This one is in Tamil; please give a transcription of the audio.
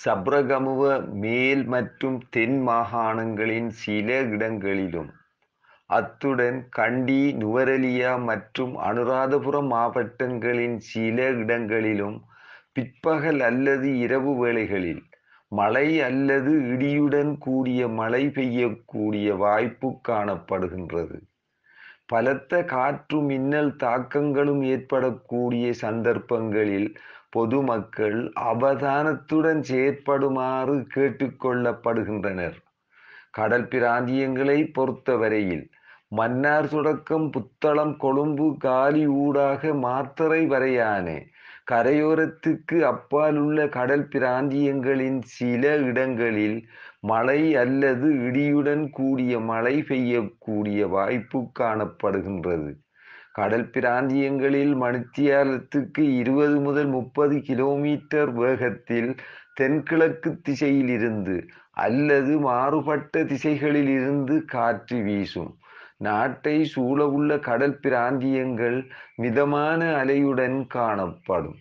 சப்ரகமுவ மேல் மற்றும் தென் மாகாணங்களின் சில இடங்களிலும் அத்துடன் கண்டி நுவரலியா மற்றும் அனுராதபுரம் மாவட்டங்களின் சில இடங்களிலும் பிற்பகல் அல்லது இரவு வேளைகளில் மழை அல்லது இடியுடன் கூடிய மழை பெய்யக்கூடிய வாய்ப்பு காணப்படுகின்றது பலத்த காற்று மின்னல் தாக்கங்களும் ஏற்படக்கூடிய சந்தர்ப்பங்களில் பொதுமக்கள் அவதானத்துடன் செயற்படுமாறு கேட்டுக்கொள்ளப்படுகின்றனர் கடல் பிராந்தியங்களை பொறுத்தவரையில் மன்னார் சுடக்கம் புத்தளம் கொழும்பு காலி ஊடாக மாத்தரை வரையானே கரையோரத்துக்கு அப்பாலுள்ள கடல் பிராந்தியங்களின் சில இடங்களில் மழை அல்லது இடியுடன் கூடிய மழை பெய்யக்கூடிய வாய்ப்பு காணப்படுகின்றது கடல் பிராந்தியங்களில் மணித்தியாலத்துக்கு இருபது முதல் முப்பது கிலோமீட்டர் வேகத்தில் தென்கிழக்கு திசையிலிருந்து அல்லது மாறுபட்ட திசைகளிலிருந்து காற்று வீசும் நாட்டை சூழவுள்ள கடல் பிராந்தியங்கள் மிதமான அலையுடன் காணப்படும்